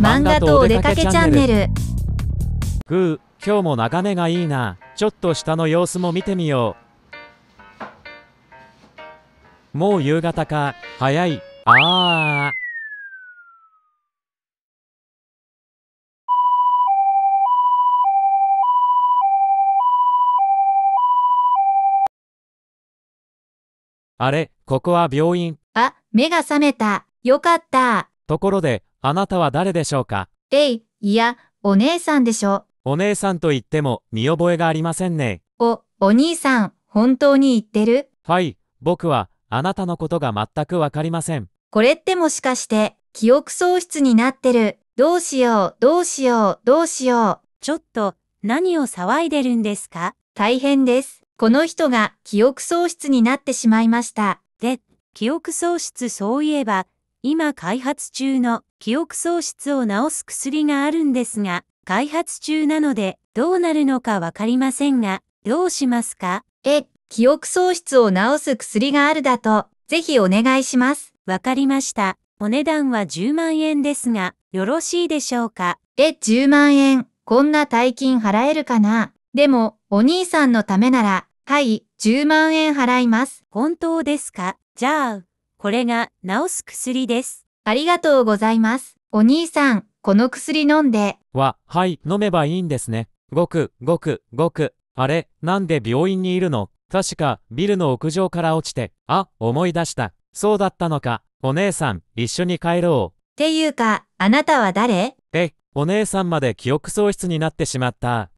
漫画とお出かけチャンネルグー今日も眺めがいいなちょっと下の様子も見てみようもう夕方か早いあああれここは病院あ目が覚めたよかったところで、あなたは誰でしょうかえい、いや、お姉さんでしょ。お姉さんと言っても見覚えがありませんね。お、お兄さん、本当に言ってるはい、僕は、あなたのことが全くわかりません。これってもしかして、記憶喪失になってる。どうしよう、どうしよう、どうしよう。ちょっと、何を騒いでるんですか大変です。この人が記憶喪失になってしまいました。で、記憶喪失そういえば、今開発中の記憶喪失を治す薬があるんですが、開発中なのでどうなるのかわかりませんが、どうしますかえ、記憶喪失を治す薬があるだと、ぜひお願いします。わかりました。お値段は10万円ですが、よろしいでしょうかえ、10万円。こんな大金払えるかなでも、お兄さんのためなら、はい、10万円払います。本当ですかじゃあ、これが治す薬です。ありがとうございます。お兄さん、この薬飲んで。は、はい、飲めばいいんですね。ごく、ごく、ごく。あれ、なんで病院にいるの確か、ビルの屋上から落ちて。あ、思い出した。そうだったのか。お姉さん、一緒に帰ろう。っていうか、あなたは誰え、お姉さんまで記憶喪失になってしまった。